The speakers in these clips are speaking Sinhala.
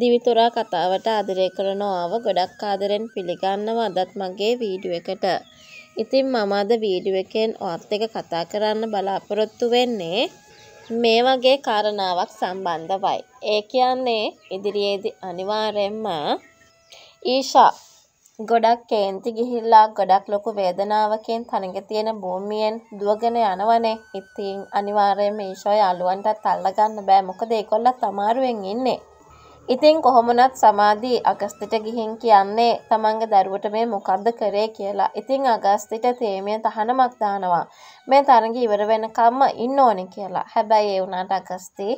දිවිතොරා කතාවට ආදරය කරන ඔයාව ගොඩක් ආදරෙන් පිළිගන්නවා අදත් මගේ වීඩියෝ එකට. ඉතින් මම අද වීඩියෝ එකෙන් ඔයත් එක්ක කතා කරන්න බලාපොරොත්තු වෙන්නේ මේ වගේ කාරණාවක් සම්බන්ධවයි. ඒ කියන්නේ ඉදිරියේදී අනිවාර්යයෙන්ම ඊෂා ගොඩක් කේන්ති ගිහිල්ලා ගොඩක් ලොකු වේදනාවකින් තනක තියෙන භූමියෙන් දුවගෙන යනවනේ. ඉතින් අනිවාර්යයෙන්ම ඊෂා යාළුවන්ටත් අල්ලගන්න බෑ. මොකද ඒගොල්ලත් අමාරුවෙන් ඉන්නේ. ඉතින් කොහොමනත් සමාධී අගස්තිට ගිහින් කියන්නේ තමන්ගේ දරුවට මේ මොකක්ද කරේ කියලා. ඉතින් අගස්තිට තේමිය තහනමක් දානවා. මේ තරඟ ඉවර වෙනකම්ම ඉන්න ඕනේ කියලා. හැබැයි ඒ වුණාට අගස්ති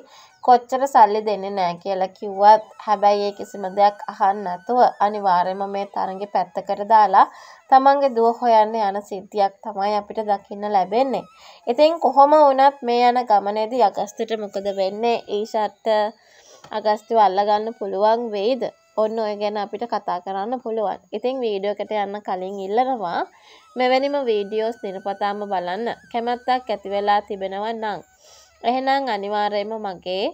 කොච්චර සල්ලි දෙන්නේ නැහැ කියලා කිව්වත් හැබැයි ඒ කිසිම දෙයක් අහන්න නැතුව අනිවාර්යයෙන්ම මේ තරඟේ පැත්තකට දාලා තමන්ගේ දුව හොයන්න යන සිද්ධියක් තමයි අපිට දකින්න ලැබෙන්නේ. ඉතින් කොහොම වුණත් මේ යන ගමනේදී අගස්තිට මොකද වෙන්නේ? ඊෂාට අගස්තිව අල්ලගන්න පුළුවන් වෙයිද ඔන්න ඔය ගැන අපිට කතා කරන්න පුළුවන් ඉතිං වීඩියෝකට යන්න කලින් ඉල්ලනවා මෙවැනිම වීඩියෝස් නිරපතාම බලන්න කැමැත්තක් ඇතිවෙලා තිබෙනව නං එහෙනම් අනිවාර්යම මගේ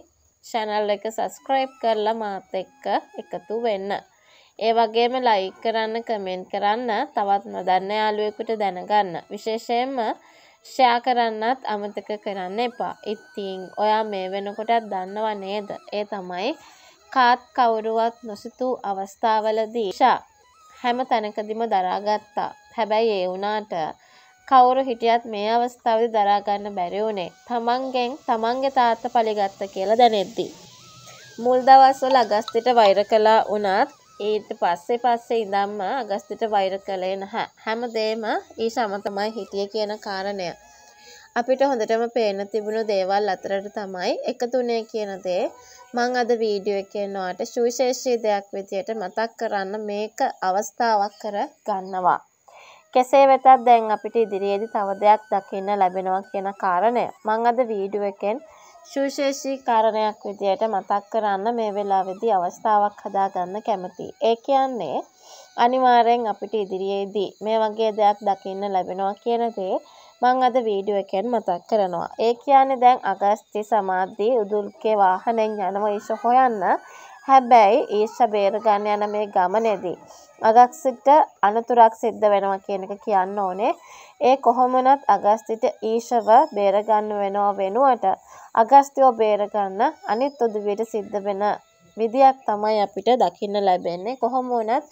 චැනල් එක සස්ක්‍රයිබ් කරලා මාත් එක්ක එකතු වෙන්න ඒ වගේම ලයික් කරන්න කමෙන්ට් කරන්න තවත් නොදන්න යාළුවෙකුට දැනගන්න විශේෂයෙන්ම ෂයා කරන්නත් අමතක කරන්න එපා. ඉතිං ඔයා මේ වෙනකොටත් දන්නව නේද. ඒ තමයි කාත් කවුරුවත් නොසිතූ අවස්ථාවලදී ෂා හැම තැනකදිම දරාගත්තා. හැබැයි ඒ වුණාට කවුරු හිටියත් මේ අවස්ථාවදි දරාගන්න බැරි වුණේ තමන්ගෙන් තමන්ගේ තාත්ත පලිගත්ත කියලා දැනෙද්දී. මුල් දවස්වල අගස්තිට වෛර කලා වුණත් ඊට පස්සේ පස්සේ ඉඳම්ම අගස්තිට වෛර කළේ නැහැ. හැමදේම ඊ සමතමයි හිටිය කියන කාරණය. අපිට හොඳටම පේන තිබුණු දේවල් අතරට තමයි එකතුනේ කියන දේ මං අද වීඩියෝ එකේ නොට සුවිශේෂී දෙයක් විදියට මතක් කරන්න මේක අවස්ථාවක් කර ගන්නවා. කෙසේ වෙතත් දැන් අපිට ඉදිරියේදී තව දෙයක් දකින්න ලැබෙනවා කියන කාරණය මං අද වීඩියෝ එකෙන් සුවිශේෂී කාරණයක් විදියට මතක් කරන්න මේ වෙලාවේදී අවස්ථාවක් හදාගන්න කැමතියි. ඒ කියන්නේ අනිවාර්යෙන් අපිට ඉදිරියේදී මේ වගේ දෙයක් දකින්න ලැබෙනවා කියන දේ මම අද වීඩියෝ එකෙන් මතක් කරනවා. ඒ කියන්නේ දැන් අගස්ති සමාධි උදුල්කේ වාහනෙන් යනවා ඊශ හොයන්න. හැබැයි ඊශ බේරගන්න යන මේ ගමනේදී අගක්සිට අනතුරක් සිද්ධ වෙනවා කියන එක කියන්න ඕනේ. ඒ කොහොමනත් අගස්තිට ඊශව බේරගන්න වෙනව වෙනුවට අගස්තියෝ බේරගන්න අනිත් උදවියට සිද්ධ වෙන විදියක් තමයි අපිට දකින්න ලැබෙන්නේ කොහොම වුණත්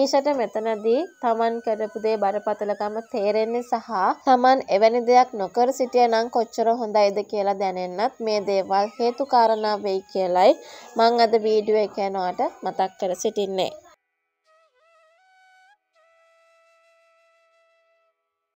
ඊෂට මෙතනදී තමන් කරපු දේ බරපතලකම තේරෙන්නේ සහ තමන් එවැනි දෙයක් නොකර සිටිය නම් කොච්චර හොඳයිද කියලා දැනෙන්නත් මේ දේවල් හේතු කාරණා වෙයි කියලයි මං අද වීඩියෝ එක යනවාට මතක් කර සිටින්නේ